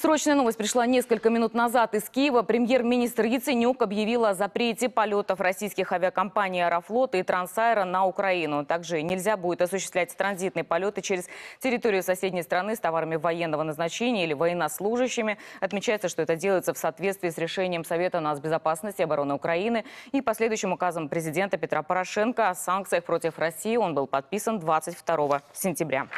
Срочная новость пришла несколько минут назад из Киева. Премьер-министр Яценюк объявил о запрете полетов российских авиакомпаний «Аэрофлота» и «Трансайра» на Украину. Также нельзя будет осуществлять транзитные полеты через территорию соседней страны с товарами военного назначения или военнослужащими. Отмечается, что это делается в соответствии с решением Совета нацбезопасности и обороны Украины и последующим указом президента Петра Порошенко о санкциях против России. Он был подписан 22 сентября.